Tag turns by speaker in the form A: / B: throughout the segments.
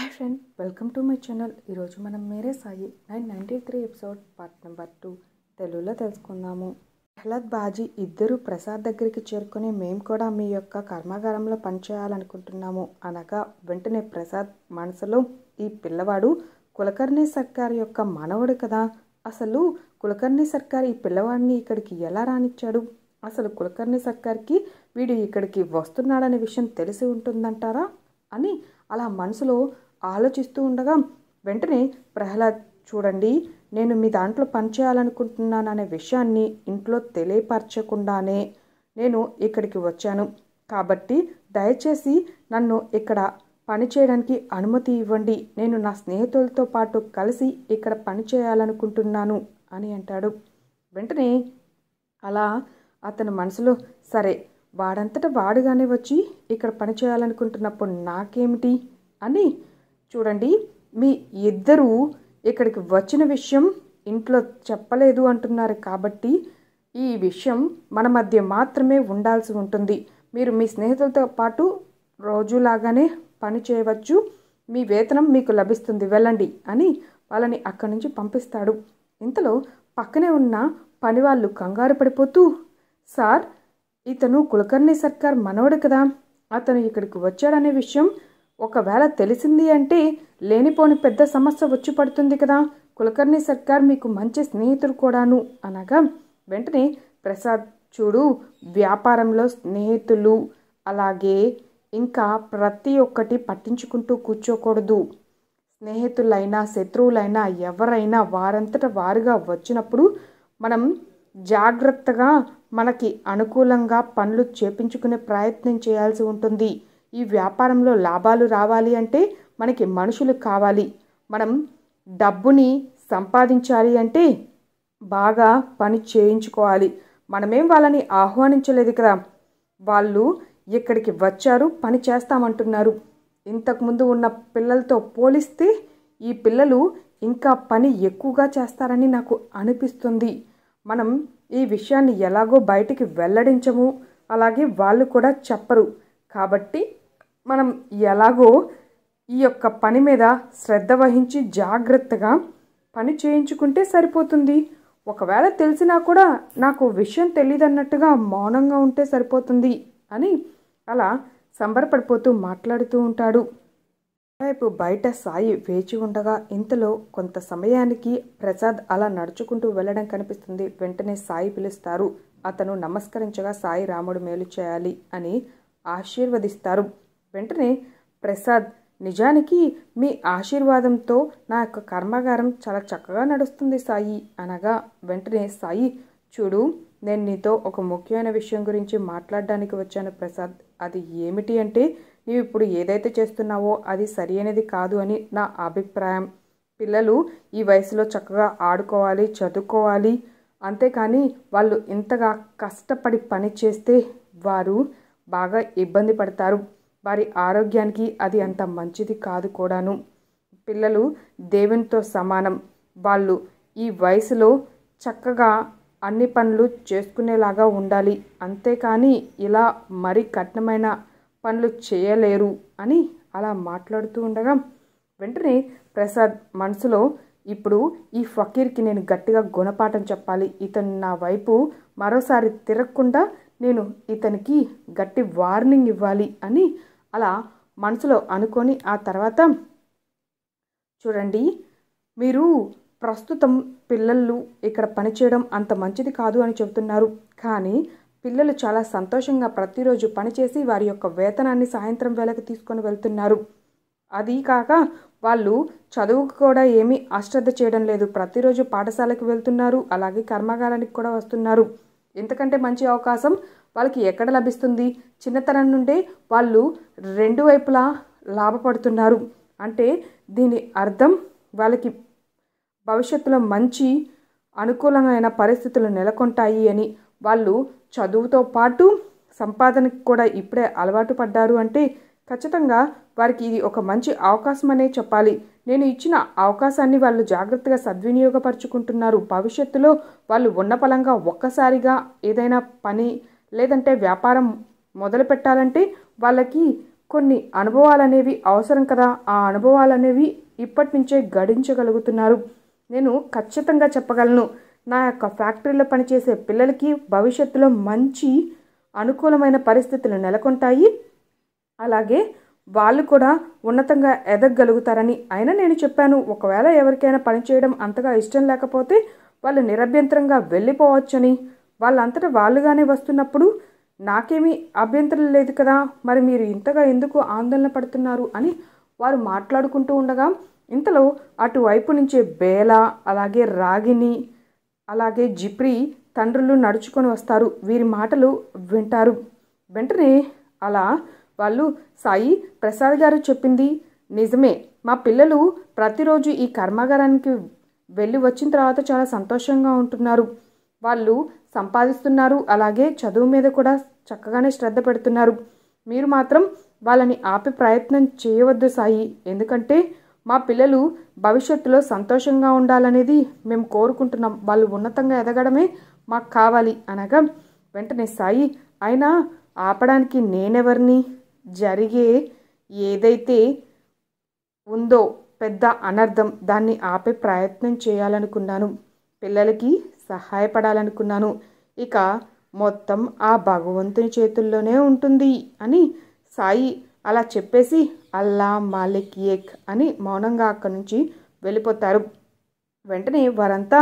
A: hi friend welcome to my channel ఈరోజు మనం Mere Sai nine ninety three episode part number two తెలుగులో తెలుసుకుందాము ప్రహ్లాద్ బాజీ ఇద్దరు ప్రసాద్ దగ్గరికి చేరుకుని మేము కూడా మీ యొక్క కర్మాగారంలో పనిచేయాలనుకుంటున్నాము అనగా వెంటనే ప్రసాద్ మనసులో ఈ పిల్లవాడు కులకర్ణి సర్కార్ యొక్క మనవడు కదా అసలు కులకర్ణి సర్కార్ ఈ పిల్లవాడిని ఇక్కడికి ఎలా రానిచ్చాడు అసలు కులకర్ణి సర్కార్కి వీడు ఇక్కడికి వస్తున్నాడనే విషయం తెలిసి ఉంటుందంటారా అని అలా మనసులో ఆలోచిస్తూ ఉండగా వెంటనే ప్రహ్లాద్ చూడండి నేను మీ దాంట్లో పనిచేయాలనుకుంటున్నాననే విషయాన్ని ఇంట్లో తెలియపరచకుండానే నేను ఇక్కడికి వచ్చాను కాబట్టి దయచేసి నన్ను ఇక్కడ పని చేయడానికి అనుమతి ఇవ్వండి నేను నా స్నేహితులతో పాటు కలిసి ఇక్కడ పని చేయాలనుకుంటున్నాను అని అంటాడు వెంటనే అలా అతని మనసులో సరే వాడంతట వాడుగానే వచ్చి ఇక్కడ పని చేయాలనుకుంటున్నప్పుడు నాకేమిటి అని చూడండి మీ ఇద్దరూ ఇక్కడికి వచ్చిన విషయం ఇంట్లో చెప్పలేదు అంటున్నారు కాబట్టి ఈ విషయం మన మధ్య మాత్రమే ఉండాల్సి ఉంటుంది మీరు మీ స్నేహితులతో పాటు రోజులాగానే పని చేయవచ్చు మీ వేతనం మీకు లభిస్తుంది వెళ్ళండి అని వాళ్ళని అక్కడి నుంచి పంపిస్తాడు ఇంతలో పక్కనే ఉన్న పనివాళ్ళు కంగారు పడిపోతూ సార్ ఇతను కులకర్ణి సర్కార్ మనవడు కదా అతను ఇక్కడికి వచ్చాడనే విషయం ఒకవేళ తెలిసింది అంటే లేనిపోని పెద్ద సమస్య వచ్చి పడుతుంది కదా కులకర్ణి సర్కార్ మీకు మంచి స్నేహితుడు కూడాను అనగా వెంటనే ప్రసాద్ చూడు వ్యాపారంలో స్నేహితులు అలాగే ఇంకా ప్రతి ఒక్కటి పట్టించుకుంటూ కూర్చోకూడదు స్నేహితులైనా శత్రువులైనా ఎవరైనా వారంతట వారుగా వచ్చినప్పుడు మనం జాగ్రత్తగా మనకి అనుకూలంగా పనులు చేపించుకునే ప్రయత్నం చేయాల్సి ఉంటుంది ఈ వ్యాపారంలో లాభాలు రావాలి అంటే మనకి మనుషులు కావాలి మనం డబ్బుని సంపాదించాలి అంటే బాగా పని చేయించుకోవాలి మనమేం వాళ్ళని ఆహ్వానించలేదు కదా వాళ్ళు ఇక్కడికి వచ్చారు పని చేస్తామంటున్నారు ఇంతకుముందు ఉన్న పిల్లలతో పోలిస్తే ఈ పిల్లలు ఇంకా పని ఎక్కువగా చేస్తారని నాకు అనిపిస్తుంది మనం ఈ విషయాన్ని ఎలాగో బయటికి వెల్లడించము అలాగే వాళ్ళు కూడా చెప్పరు కాబట్టి మనం ఎలాగో ఈ యొక్క పని మీద శ్రద్ధ వహించి జాగ్రత్తగా పని చేయించుకుంటే సరిపోతుంది ఒకవేళ తెలిసినా కూడా నాకు విషయం తెలియదన్నట్టుగా మౌనంగా ఉంటే సరిపోతుంది అని అలా సంబరపడిపోతూ మాట్లాడుతూ ఉంటాడు రేపు బయట సాయి వేచి ఉండగా ఇంతలో కొంత సమయానికి ప్రసాద్ అలా నడుచుకుంటూ వెళ్ళడం కనిపిస్తుంది వెంటనే సాయి పిలుస్తారు అతను నమస్కరించగా సాయి రాముడు మేలు చేయాలి అని ఆశీర్వదిస్తారు వెంటనే ప్రసాద్ నిజానికి మీ ఆశీర్వాదంతో నా యొక్క కర్మాగారం చాలా చక్కగా నడుస్తుంది సాయి అనగా వెంటనే సాయి చూడు నేను నీతో ఒక ముఖ్యమైన విషయం గురించి మాట్లాడడానికి వచ్చాను ప్రసాద్ అది ఏమిటి అంటే నీవు ఇప్పుడు ఏదైతే చేస్తున్నావో అది సరి అనేది కాదు అని నా అభిప్రాయం పిల్లలు ఈ వయసులో చక్కగా ఆడుకోవాలి చదువుకోవాలి అంతేకాని వాళ్ళు ఇంతగా కష్టపడి పని చేస్తే వారు బాగా ఇబ్బంది పడతారు వారి ఆరోగ్యానికి అది అంత మంచిది కాదు కూడాను పిల్లలు దేవునితో సమానం వాళ్ళు ఈ వయసులో చక్కగా అన్ని పనులు చేసుకునేలాగా ఉండాలి అంతేకాని ఇలా మరీ కఠినమైన పనులు చేయలేరు అని అలా మాట్లాడుతూ ఉండగా వెంటనే ప్రసాద్ మనసులో ఇప్పుడు ఈ ఫకీర్కి నేను గట్టిగా గుణపాఠం చెప్పాలి ఇతను నా వైపు మరోసారి తిరగకుండా నేను ఇతనికి గట్టి వార్నింగ్ ఇవ్వాలి అని అలా మనసులో అనుకొని ఆ తర్వాత చూడండి మీరు ప్రస్తుతం పిల్లలు ఇక్కడ పనిచేయడం అంత మంచిది కాదు అని చెబుతున్నారు కానీ పిల్లలు చాలా సంతోషంగా ప్రతిరోజు పనిచేసి వారి యొక్క వేతనాన్ని సాయంత్రం వేళకు తీసుకొని వెళ్తున్నారు అది కాక వాళ్ళు చదువుకు కూడా ఏమీ అశ్రద్ధ చేయడం లేదు ప్రతిరోజు పాఠశాలకు వెళ్తున్నారు అలాగే కర్మాగారానికి కూడా వస్తున్నారు ఎంతకంటే మంచి అవకాశం వాళ్ళకి ఎక్కడ లభిస్తుంది చిన్నతనం నుండే వాళ్ళు రెండు వైపులా లాభపడుతున్నారు అంటే దీని అర్థం వాళ్ళకి భవిష్యత్తులో మంచి అనుకూలమైన పరిస్థితులు నెలకొంటాయి అని వాళ్ళు చదువుతో పాటు సంపాదనకి కూడా ఇప్పుడే అలవాటు పడ్డారు అంటే ఖచ్చితంగా వారికి ఇది ఒక మంచి అవకాశం అనే చెప్పాలి నేను ఇచ్చిన అవకాశాన్ని వాళ్ళు జాగ్రత్తగా సద్వినియోగపరుచుకుంటున్నారు భవిష్యత్తులో వాళ్ళు ఉన్న ఒక్కసారిగా ఏదైనా పని లేదంటే వ్యాపారం మొదలు పెట్టాలంటే వాళ్ళకి కొన్ని అనుభవాలు అనేవి అవసరం కదా ఆ అనుభవాలు అనేవి ఇప్పటి నుంచే గడించగలుగుతున్నారు నేను ఖచ్చితంగా చెప్పగలను నా యొక్క ఫ్యాక్టరీలో పనిచేసే పిల్లలకి భవిష్యత్తులో మంచి అనుకూలమైన పరిస్థితులు నెలకొంటాయి అలాగే వాళ్ళు కూడా ఉన్నతంగా ఎదగగలుగుతారని అయినా నేను చెప్పాను ఒకవేళ ఎవరికైనా పనిచేయడం అంతగా ఇష్టం లేకపోతే వాళ్ళు నిరభ్యంతరంగా వెళ్ళిపోవచ్చని వాళ్ళంతటా వాళ్ళుగానే వస్తున్నప్పుడు నాకేమీ అభ్యంతరం లేదు కదా మరి మీరు ఇంతగా ఎందుకు ఆందోళన పడుతున్నారు అని వారు మాట్లాడుకుంటూ ఉండగా ఇంతలో అటువైపు నుంచే బేల అలాగే రాగిని అలాగే జిప్రి తండ్రులు నడుచుకొని వస్తారు వీరి మాటలు వింటారు వెంటనే అలా వాళ్ళు సాయి ప్రసాద్ గారు చెప్పింది నిజమే మా పిల్లలు ప్రతిరోజు ఈ కర్మాగారానికి వెళ్ళి వచ్చిన తర్వాత చాలా సంతోషంగా ఉంటున్నారు వాళ్ళు సంపాదిస్తున్నారు అలాగే చదువు మీద కూడా చక్కగానే శ్రద్ధ పెడుతున్నారు మీరు మాత్రం వాళ్ళని ఆపే ప్రయత్నం చేయవద్దు సాయి ఎందుకంటే మా పిల్లలు భవిష్యత్తులో సంతోషంగా ఉండాలనేది మేము కోరుకుంటున్నాం వాళ్ళు ఉన్నతంగా ఎదగడమే మాకు కావాలి అనగా వెంటనే సాయి అయినా ఆపడానికి నేనెవరిని జరిగే ఏదైతే ఉందో పెద్ద అనర్థం దాన్ని ఆపే ప్రయత్నం చేయాలనుకున్నాను పిల్లలకి సహాయపడాలనుకున్నాను ఇక మొత్తం ఆ భగవంతుని చేతుల్లోనే ఉంటుంది అని సాయి అలా చెప్పేసి అల్లా మాలిక్ ఏక్ అని మౌనంగా అక్కడి నుంచి వెళ్ళిపోతారు వెంటనే వారంతా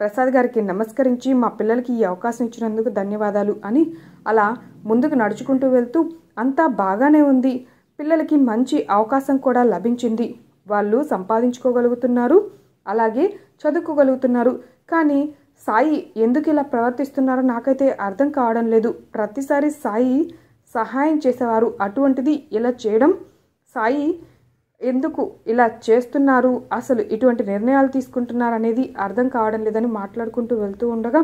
A: ప్రసాద్ గారికి నమస్కరించి మా పిల్లలకి ఈ అవకాశం ఇచ్చినందుకు ధన్యవాదాలు అని అలా ముందుకు నడుచుకుంటూ వెళ్తూ అంతా బాగానే ఉంది పిల్లలకి మంచి అవకాశం కూడా లభించింది వాళ్ళు సంపాదించుకోగలుగుతున్నారు అలాగే చదువుకోగలుగుతున్నారు కానీ సాయి ఎందుకు ఇలా ప్రవర్తిస్తున్నారో నాకైతే అర్థం కావడం లేదు ప్రతిసారి సాయి సహాయం చేసేవారు అటువంటిది ఇలా చేయడం సాయి ఎందుకు ఇలా చేస్తున్నారు అసలు ఇటువంటి నిర్ణయాలు తీసుకుంటున్నారు అనేది అర్థం కావడం లేదని మాట్లాడుకుంటూ వెళ్తూ ఉండగా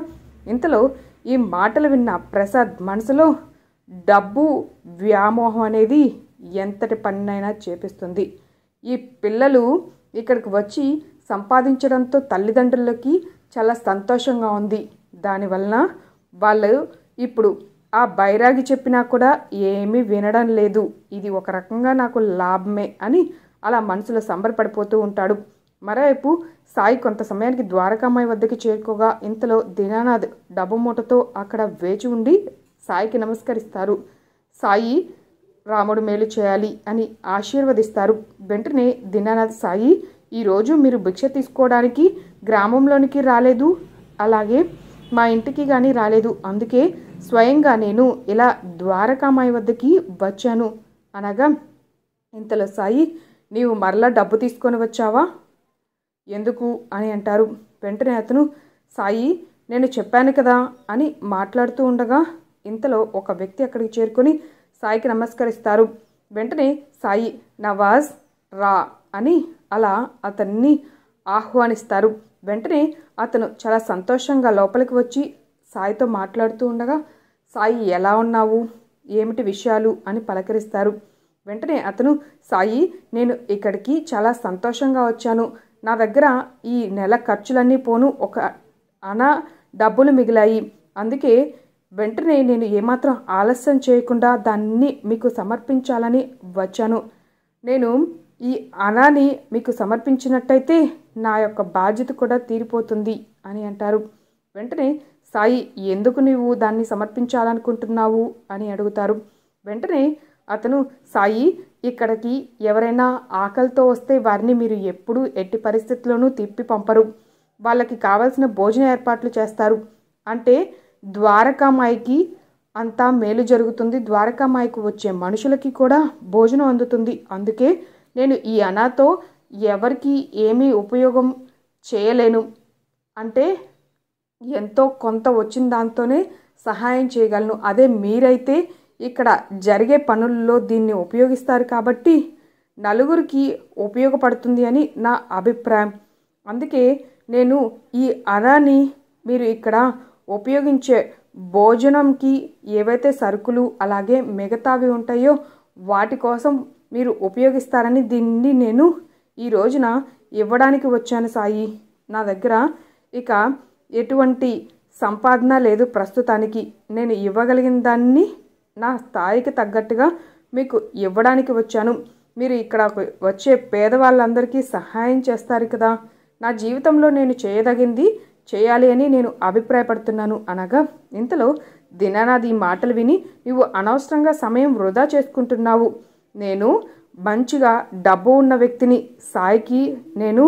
A: ఇంతలో ఈ మాటలు విన్న ప్రసాద్ మనసులో డబ్బు వ్యామోహం అనేది ఎంతటి పనినైనా చేపిస్తుంది ఈ పిల్లలు ఇక్కడికి వచ్చి సంపాదించడంతో తల్లిదండ్రులకి చాలా సంతోషంగా ఉంది దానివలన వాళ్ళు ఇప్పుడు ఆ బైరాగి చెప్పినా కూడా ఏమీ వినడం లేదు ఇది ఒక రకంగా నాకు లాభమే అని అలా మనసులో సంబరపడిపోతూ ఉంటాడు మరోవైపు సాయి కొంత సమయానికి ద్వారకామాయి వద్దకు చేరుకోగా ఇంతలో దినానాథ్ డబ్బు మూటతో అక్కడ వేచి ఉండి సాయికి నమస్కరిస్తారు సాయి రాముడు మేలు చేయాలి అని ఆశీర్వదిస్తారు వెంటనే దినానాథ్ సాయి ఈరోజు మీరు భిక్ష తీసుకోవడానికి గ్రామంలోనికి రాలేదు అలాగే మా ఇంటికి కానీ రాలేదు అందుకే స్వయంగా నేను ఇలా ద్వారకామాయి వద్దకి వచ్చాను అనగా ఇంతలో సాయి నీవు మరలా డబ్బు తీసుకొని వచ్చావా ఎందుకు అని అంటారు వెంటనే అతను సాయి నేను చెప్పాను కదా అని మాట్లాడుతూ ఉండగా ఇంతలో ఒక వ్యక్తి అక్కడికి చేరుకొని సాయికి నమస్కరిస్తారు వెంటనే సాయి నవాజ్ రా అని అలా అతన్ని ఆహ్వానిస్తారు వెంటనే అతను చాలా సంతోషంగా లోపలికి వచ్చి సాయితో మాట్లాడుతూ ఉండగా సాయి ఎలా ఉన్నావు ఏమిటి విషయాలు అని పలకరిస్తారు వెంటనే అతను సాయి నేను ఇక్కడికి చాలా సంతోషంగా వచ్చాను నా దగ్గర ఈ నెల ఖర్చులన్నీ పోను ఒక అనా డబ్బులు మిగిలాయి అందుకే వెంటనే నేను ఏమాత్రం ఆలస్యం చేయకుండా దాన్ని మీకు సమర్పించాలని వచ్చాను నేను ఈ అనాని మీకు సమర్పించినట్టయితే నా యొక్క బాధ్యత కూడా తీరిపోతుంది అని అంటారు వెంటనే సాయి ఎందుకు నీవు దాన్ని సమర్పించాలనుకుంటున్నావు అని అడుగుతారు వెంటనే అతను సాయి ఇక్కడికి ఎవరైనా ఆకలితో వస్తే వారిని మీరు ఎప్పుడూ ఎట్టి పరిస్థితుల్లోనూ తిప్పి పంపరు వాళ్ళకి కావలసిన భోజన ఏర్పాట్లు చేస్తారు అంటే ద్వారకామాయికి అంతా మేలు జరుగుతుంది ద్వారకామాయికి వచ్చే మనుషులకి కూడా భోజనం అందుతుంది అందుకే నేను ఈ అనాతో ఎవరికి ఏమీ ఉపయోగం చేయలేను అంటే ఎంతో కొంత వచ్చిన దాంతోనే సహాయం చేయగలను అదే మీరైతే ఇక్కడ జరిగే పనుల్లో దీన్ని ఉపయోగిస్తారు కాబట్టి నలుగురికి ఉపయోగపడుతుంది అని నా అభిప్రాయం అందుకే నేను ఈ అనాని మీరు ఇక్కడ ఉపయోగించే భోజనంకి ఏవైతే సరుకులు అలాగే మిగతావి ఉంటాయో వాటి కోసం మీరు ఉపయోగిస్తారని దీన్ని నేను ఈ రోజున ఇవ్వడానికి వచ్చాను సాయి నా దగ్గర ఇక ఎటువంటి సంపాదన లేదు ప్రస్తుతానికి నేను ఇవ్వగలిగిన దాన్ని నా స్థాయికి తగ్గట్టుగా మీకు ఇవ్వడానికి వచ్చాను మీరు ఇక్కడ వచ్చే పేదవాళ్ళందరికీ సహాయం చేస్తారు కదా నా జీవితంలో నేను చేయదగింది చేయాలి అని నేను అభిప్రాయపడుతున్నాను అనగా ఇంతలో దినానాది మాటలు విని నువ్వు అనవసరంగా సమయం వృధా చేసుకుంటున్నావు నేను మంచిగా డబ్బు ఉన్న వ్యక్తిని సాయికి నేను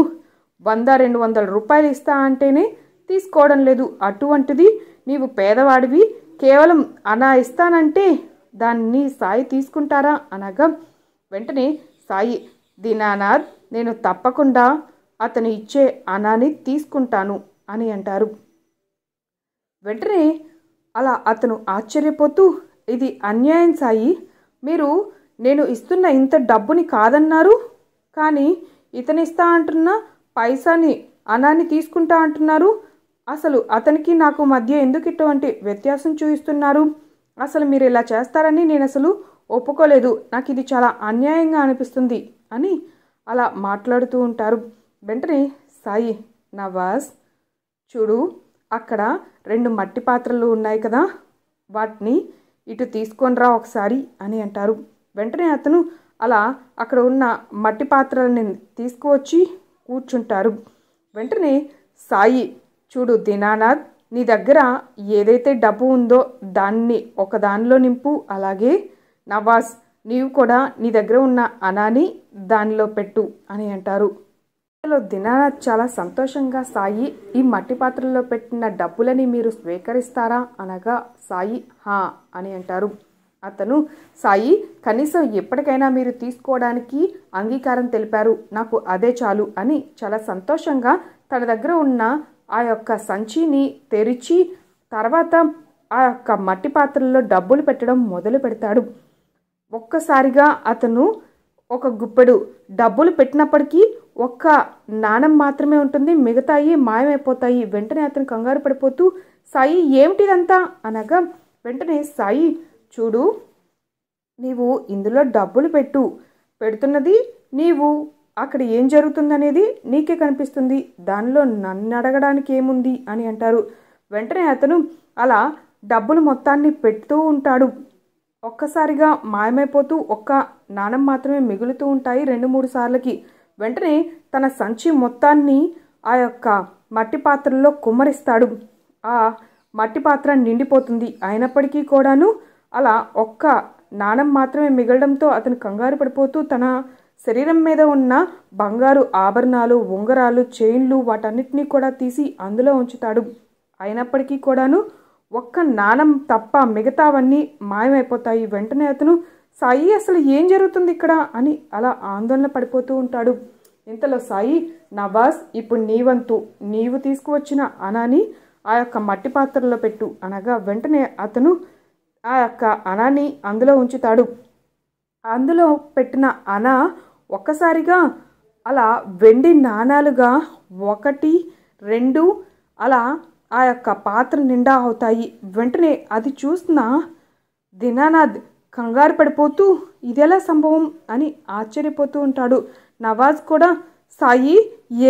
A: వంద రెండు వందల రూపాయలు ఇస్తా అంటేనే తీసుకోవడం లేదు అటువంటిది నీవు పేదవాడివి కేవలం అలా ఇస్తానంటే దాన్ని సాయి తీసుకుంటారా అనగా వెంటనే సాయి దీనానాథ్ నేను తప్పకుండా అతను ఇచ్చే అనాని తీసుకుంటాను అని అంటారు వెంటనే అలా అతను ఆశ్చర్యపోతూ ఇది అన్యాయం సాయి మీరు నేను ఇస్తున్న ఇంత డబ్బుని కాదన్నారు కానీ ఇతనిస్తా అంటున్న పైసాని అనాన్ని తీసుకుంటా అంటున్నారు అసలు అతనికి నాకు మధ్య ఎందుకు ఇటువంటి వ్యత్యాసం చూపిస్తున్నారు అసలు మీరు ఇలా చేస్తారని నేను అసలు ఒప్పుకోలేదు నాకు ఇది చాలా అన్యాయంగా అనిపిస్తుంది అని అలా మాట్లాడుతూ ఉంటారు వెంటనే సాయి నవాజ్ చూడు అక్కడ రెండు మట్టి పాత్రలు ఉన్నాయి కదా వాటిని ఇటు తీసుకొని రా ఒకసారి అని అంటారు వెంటనే అతను అలా అక్కడ ఉన్న మట్టి పాత్రలని తీసుకువచ్చి కూర్చుంటారు వెంటనే సాయి చూడు దినానాథ్ నీ దగ్గర ఏదైతే డబ్బు ఉందో దాన్ని ఒక దానిలో నింపు అలాగే నవాజ్ నీవు కూడా నీ దగ్గర ఉన్న అనాని దానిలో పెట్టు అని అంటారు అందులో దినానాథ్ చాలా సంతోషంగా సాయి ఈ మట్టి పాత్రలో పెట్టిన డబ్బులని మీరు స్వీకరిస్తారా అనగా సాయి హా అని అంటారు అతను సాయి కనీసం ఎప్పటికైనా మీరు తీసుకోవడానికి అంగీకారం తెలిపారు నాకు అదే చాలు అని చాలా సంతోషంగా తన దగ్గర ఉన్న ఆ యొక్క సంచిని తెరిచి తర్వాత ఆ యొక్క మట్టి పాత్రల్లో డబ్బులు పెట్టడం మొదలు పెడతాడు ఒక్కసారిగా అతను ఒక గుప్పెడు డబ్బులు పెట్టినప్పటికీ ఒక్క నాణం మాత్రమే ఉంటుంది మిగతాయి మాయమైపోతాయి వెంటనే అతను కంగారు పడిపోతూ సాయి ఏమిటిదంతా అనగా వెంటనే సాయి చూడు నీవు ఇందులో డబ్బులు పెట్టు పెడుతున్నది నీవు అక్కడ ఏం జరుగుతుందనేది నీకే కనిపిస్తుంది దానిలో నన్ను అడగడానికి ఏముంది అని అంటారు వెంటనే అతను అలా డబ్బులు మొత్తాన్ని పెడుతూ ఉంటాడు ఒక్కసారిగా మాయమైపోతూ ఒక్క నాణం మాత్రమే మిగులుతూ ఉంటాయి రెండు మూడు సార్లకి వెంటనే తన సంచి మొత్తాన్ని ఆ యొక్క మట్టి పాత్రల్లో కుమ్మరిస్తాడు ఆ మట్టి పాత్ర నిండిపోతుంది అయినప్పటికీ కూడాను అలా ఒక్క నాణం మాత్రమే మిగలడంతో అతను కంగారు పడిపోతూ తన శరీరం మీద ఉన్న బంగారు ఆభరణాలు ఉంగరాలు చైన్లు వాటన్నిటినీ కూడా తీసి అందులో ఉంచుతాడు అయినప్పటికీ కూడాను ఒక్క నాణం తప్ప మిగతావన్నీ మాయమైపోతాయి వెంటనే అతను సాయి అసలు ఏం జరుగుతుంది ఇక్కడ అని అలా ఆందోళన పడిపోతూ ఉంటాడు ఇంతలో సాయి నవాజ్ ఇప్పుడు నీ వంతు నీవు తీసుకువచ్చిన అనాని ఆ యొక్క మట్టి పాత్రలో పెట్టు అనగా వెంటనే అతను ఆ యొక్క అనాన్ని అందులో ఉంచుతాడు అందులో పెట్టిన అన ఒక్కసారిగా అలా వెండి నాణాలుగా ఒకటి రెండు అలా ఆ యొక్క పాత్ర నిండా అవుతాయి వెంటనే అది చూసిన దినానాథ్ కంగారు పడిపోతూ ఎలా సంభవం అని ఆశ్చర్యపోతూ ఉంటాడు నవాజ్ కూడా సాయి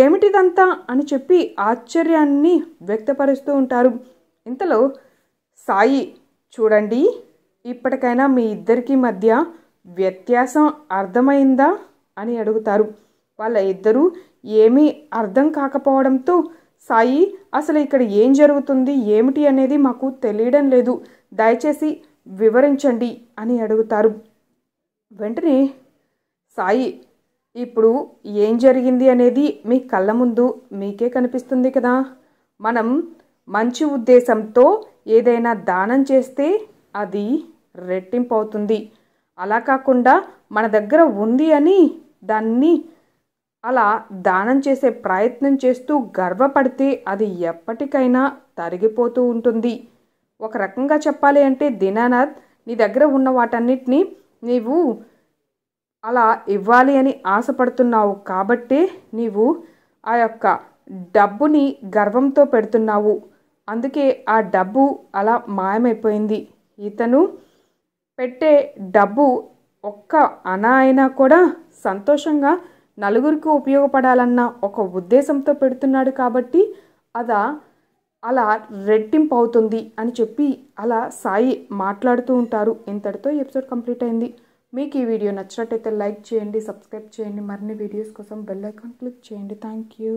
A: ఏమిటిదంతా అని చెప్పి ఆశ్చర్యాన్ని వ్యక్తపరుస్తూ ఉంటారు ఇంతలో సాయి చూడండి ఇప్పటికైనా మీ ఇద్దరికీ మధ్య వ్యత్యాసం అర్థమైందా అని అడుగుతారు వాళ్ళ ఇద్దరూ ఏమీ అర్థం కాకపోవడంతో సాయి అసలు ఇక్కడ ఏం జరుగుతుంది ఏమిటి అనేది మాకు తెలియడం లేదు దయచేసి వివరించండి అని అడుగుతారు వెంటనే సాయి ఇప్పుడు ఏం జరిగింది అనేది మీ కళ్ళ ముందు మీకే కనిపిస్తుంది కదా మనం మంచి ఉద్దేశంతో ఏదైనా దానం చేస్తే అది రెట్టింపు అవుతుంది అలా కాకుండా మన దగ్గర ఉంది అని దాన్ని అలా దానం చేసే ప్రయత్నం చేస్తూ గర్వపడితే అది ఎప్పటికైనా తరిగిపోతూ ఉంటుంది ఒక రకంగా చెప్పాలి అంటే దినానాథ్ నీ దగ్గర ఉన్న వాటన్నిటినీ నీవు అలా ఇవ్వాలి అని ఆశపడుతున్నావు కాబట్టే నీవు ఆ యొక్క డబ్బుని గర్వంతో పెడుతున్నావు అందుకే ఆ డబ్బు అలా మాయమైపోయింది ఇతను పెట్టే డబ్బు ఒక్క అనా అయినా కూడా సంతోషంగా నలుగురికి ఉపయోగపడాలన్న ఒక ఉద్దేశంతో పెడుతున్నాడు కాబట్టి అదా అలా రెట్టింపు అవుతుంది అని చెప్పి అలా సాయి మాట్లాడుతూ ఉంటారు ఇంతటితో ఎపిసోడ్ కంప్లీట్ అయింది మీకు ఈ వీడియో నచ్చినట్టయితే లైక్ చేయండి సబ్స్క్రైబ్ చేయండి మరిన్ని వీడియోస్ కోసం బెల్ ఐకాన్ క్లిక్ చేయండి థ్యాంక్ యూ